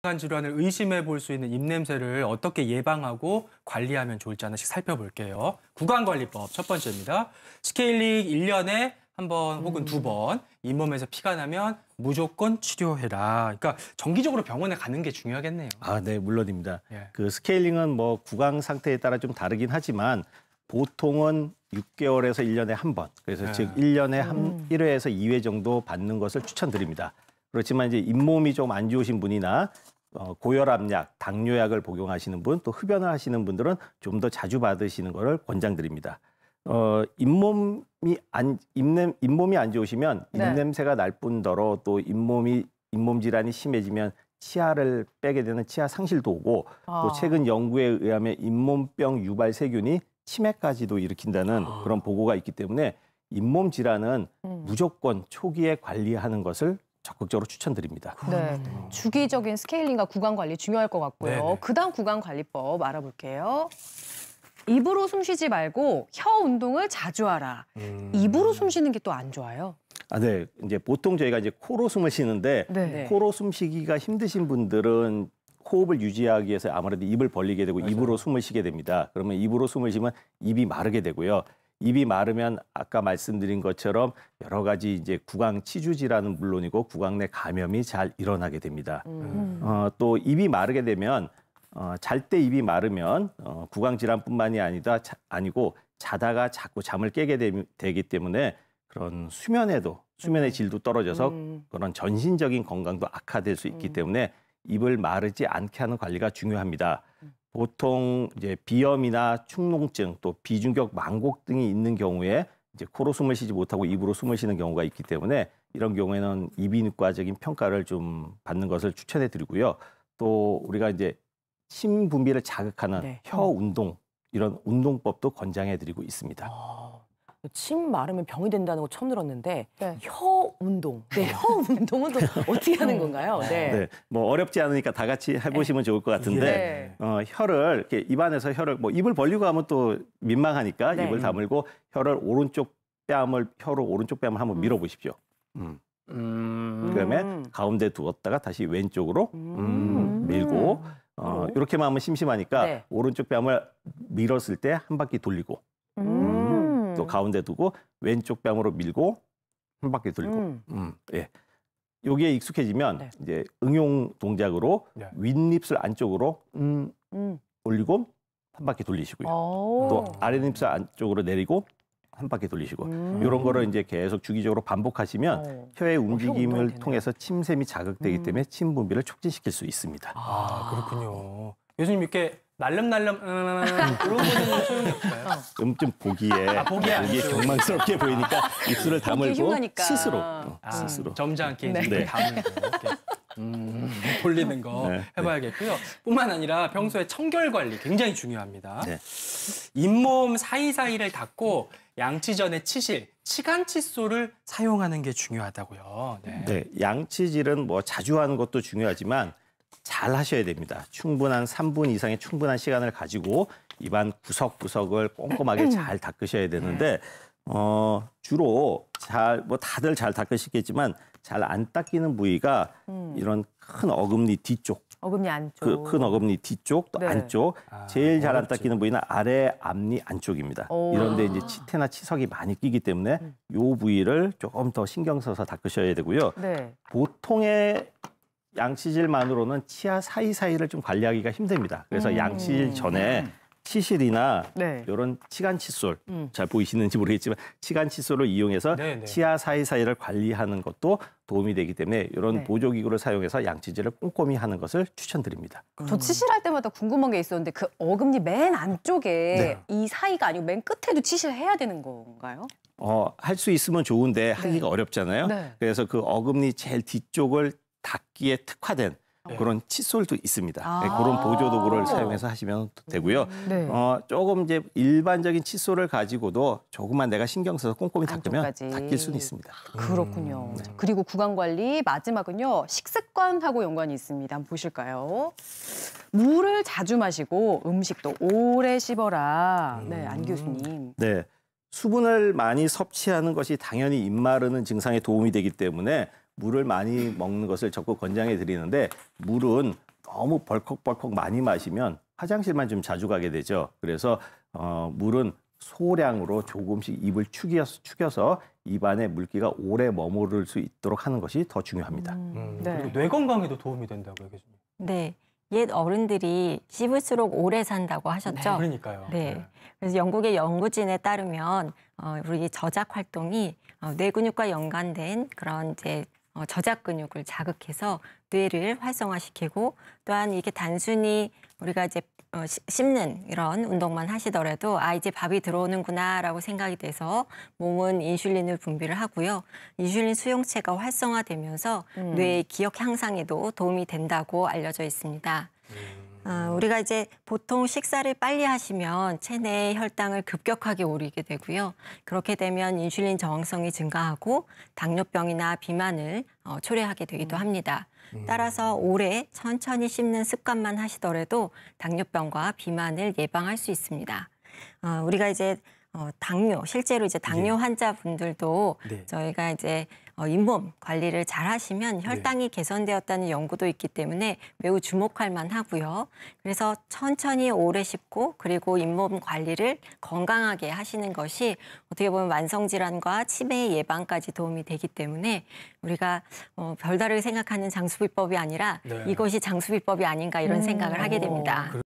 건강 질환을 의심해 볼 수 있는 입냄새를 어떻게 예방하고 관리하면 좋을지 하나씩 살펴볼게요. 구강관리법 첫 번째입니다. 스케일링 1년에 한 번 혹은 음. 두번 잇몸에서 피가 나면 무조건 치료해라. 그러니까 정기적으로 병원에 가는 게 중요하겠네요. 아, 네, 물론입니다. 예. 그 스케일링은 뭐 구강 상태에 따라 좀 다르긴 하지만 보통은 6개월에서 1년에 한 번. 그래서 예. 즉 1년에 한 음. 1회에서 2회 정도 받는 것을 추천드립니다. 그렇지만 이제 잇몸이 좀 안 좋으신 분이나 어, 고혈압약, 당뇨약을 복용하시는 분, 또 흡연을 하시는 분들은 좀 더 자주 받으시는 것을 권장드립니다. 어, 잇몸이 안 잇냄 잇몸이 안 좋으시면 네. 잇냄새가 날뿐더러 또 잇몸이 잇몸 질환이 심해지면 치아를 빼게 되는 치아 상실도 오고 아. 또 최근 연구에 의하면 잇몸병 유발 세균이 치매까지도 일으킨다는 아. 그런 보고가 있기 때문에 잇몸 질환은 음. 무조건 초기에 관리하는 것을 적극적으로 추천드립니다. 네. 주기적인 스케일링과 구강 관리 중요할 것 같고요. 네, 네. 그다음 구강 관리법 알아볼게요. 입으로 숨쉬지 말고 혀 운동을 자주 하라. 음... 입으로 숨쉬는 게 또 안 좋아요. 아, 네. 이제 보통 저희가 이제 코로 숨을 쉬는데 네, 네. 코로 숨쉬기가 힘드신 분들은 호흡을 유지하기 위해서 아무래도 입을 벌리게 되고 맞아요. 입으로 숨을 쉬게 됩니다. 그러면 입으로 숨을 쉬면 입이 마르게 되고요. 입이 마르면 아까 말씀드린 것처럼 여러 가지 이제 구강 치주 질환은 물론이고 구강 내 감염이 잘 일어나게 됩니다. 음. 어, 또 입이 마르게 되면 어, 잘 때 입이 마르면 어, 구강 질환뿐만이 아니다 자, 아니고 자다가 자꾸 잠을 깨게 되, 기 때문에 그런 수면에도 수면의 음. 질도 떨어져서 음. 그런 전신적인 건강도 악화될 수 있기 음. 때문에 입을 마르지 않게 하는 관리가 중요합니다. 보통 이제 비염이나 축농증 또 비중격 만곡 등이 있는 경우에 이제 코로 숨을 쉬지 못하고 입으로 숨을 쉬는 경우가 있기 때문에 이런 경우에는 이비인후과적인 평가를 좀 받는 것을 추천해 드리고요. 또 우리가 이제 침 분비를 자극하는 네. 혀 운동 이런 운동법도 권장해 드리고 있습니다. 아, 침 마르면 병이 된다는 거 처음 들었는데 네. 혀 운동, 네, 혀 운동은 또 어떻게 하는 건가요? 네. 네. 네. 뭐 어렵지 않으니까 다 같이 해보시면 네. 좋을 것 같은데 네. 어, 혀를 이렇게 입안에서 혀를 뭐 입을 벌리고 하면 또 민망하니까 입을 다물고 혀를 오른쪽 뺨을 혀로 오른쪽 뺨을 한번 음. 밀어보십시오. 음. 음. 그다음에 음. 가운데 두었다가 다시 왼쪽으로 음. 밀고 어, 이렇게만 하면 심심하니까 오른쪽 뺨을 밀었을 때 한 바퀴 돌리고 가운데 두고 왼쪽 뺨으로 밀고 한 바퀴 돌고. 리 음. 음. 예. 요게 익숙해지면 네. 이제 응용 동작으로 네. 윗입술 안쪽으로 음, 음. 올리고 한 바퀴 돌리시고요. 또 아랫입술 안쪽으로 내리고 한 바퀴 돌리시고 음. 이런 거를 이제 계속 주기적으로 반복하시면 오. 어. 혀의 움직임을 통해서 침샘이 자극되기 음. 때문에 침 분비를 촉진시킬 수 있습니다. 아, 그렇군요. 예수님 이렇게 날름날름 음, 그런 거는 소용이 없어요. 좀, 어. 좀 보기에 아, 보기에, 이게 경망스럽게 보이니까 입술을 담을고 흉하니까. 스스로 어, 아, 스스로 점잖게 이제 네. 다물고 이렇게 음, 돌리는 거 네, 해봐야겠고요. 뿐만 아니라 평소에 청결 관리 굉장히 중요합니다. 네. 잇몸 사이사이를 닦고 양치 전에 치실, 치간 칫솔을 사용하는 게 중요하다고요. 네. 네. 양치질은 뭐 자주 하는 것도 중요하지만 잘 하셔야 됩니다. 충분한 3분 이상의 충분한 시간을 가지고 입안 구석구석을 꼼꼼하게 잘 닦으셔야 네. 되는데 어, 주로 잘 뭐 다들 잘 닦으시겠지만 잘 안 닦이는 부위가 음. 이런 큰 어금니 뒤쪽 어금니 안쪽 그, 큰 어금니 뒤쪽 또 네. 안쪽 아, 제일 잘 안 닦이는 부위는 아래 앞니 안쪽입니다. 오. 이런데 이제 치태나 치석이 많이 끼기 때문에 음. 요 부위를 조금 더 신경 써서 닦으셔야 되고요. 네. 보통의 양치질만으로는 치아 사이사이를 좀 관리하기가 힘듭니다. 그래서 음. 양치질 음. 전에 네. 치실이나 네. 이런 치간 칫솔 음. 잘 보이시는지 모르겠지만 치간 칫솔을 이용해서 네네. 네. 치아 사이사이를 관리하는 것도 도움이 되기 때문에 이런 네. 보조 기구를 사용해서 양치질을 꼼꼼히 하는 것을 추천드립니다. 음. 저 치실할 때마다 궁금한 게 있었는데 그 어금니 맨 안쪽에 네. 이 사이가 아니고 맨 끝에도 치실해야 되는 건가요? 어, 할 수 있으면 좋은데 하기가 네. 어렵잖아요. 그래서 그 어금니 제일 뒤쪽을 닦기에 특화된 네. 그런 칫솔도 있습니다. 아 네, 그런 보조 도구를 사용해서 하시면 되고요. 음. 네. 어, 조금 이제 일반적인 칫솔을 가지고도 조금만 내가 신경 써서 꼼꼼히 닦으면 닦일 수는 있습니다. 그렇군요. 음. 네. 그리고 구강 관리 마지막은요 식습관하고 연관이 있습니다. 한번 보실까요? 물을 자주 마시고 음식도 오래 씹어라. 네, 음. 안 교수님. 네. 수분을 많이 섭취하는 것이 당연히 입마르는 증상에 도움이 되기 때문에 물을 많이 먹는 것을 적극 권장해 드리는데 물은 너무 벌컥벌컥 많이 마시면 화장실만 좀 자주 가게 되죠. 그래서 어, 물은 소량으로 조금씩 입을 축여서, 축여서 입안에 물기가 오래 머무를 수 있도록 하는 것이 더 중요합니다. 음, 음 네. 그리고 뇌 건강에도 도움이 된다고요, 교수님. 네. 옛 어른들이 씹을수록 오래 산다고 하셨죠. 네, 그러니까요. 네. 네. 그래서 영국의 연구진에 따르면 어, 우리 저작 활동이 어, 뇌 근육과 연관된 그런 이제 어, 저작 근육을 자극해서 뇌를 활성화시키고 또한 이게 단순히 우리가 이제 어, 씹는 이런 운동만 하시더라도 아 이제 밥이 들어오는구나라고 생각이 돼서 몸은 인슐린을 분비를 하고요. 인슐린 수용체가 활성화되면서 음. 뇌의 기억 향상에도 도움이 된다고 알려져 있습니다. 음. 아, 우리가 이제 보통 식사를 빨리 하시면 체내의 혈당을 급격하게 오르게 되고요. 그렇게 되면 인슐린 저항성이 증가하고 당뇨병이나 비만을 어, 초래하게 되기도 음. 합니다. 음. 따라서 오래 천천히 씹는 습관만 하시더라도 당뇨병과 비만을 예방할 수 있습니다. 어, 우리가 이제 어, 당뇨 실제로 이제 당뇨 예. 환자분들도 네. 저희가 이제 어, 잇몸 관리를 잘 하시면 네. 혈당이 네. 개선되었다는 연구도 있기 때문에 매우 주목할 만하고요. 그래서 천천히 오래 씹고 그리고 잇몸 관리를 건강하게 하시는 것이 어떻게 보면 만성 질환과 치매 예방까지 도움이 되기 때문에 우리가 어, 별다를 생각하는 장수비법이 아니라 네. 이것이 장수비법이 아닌가 이런 음. 생각을 하게 됩니다. 오, 어,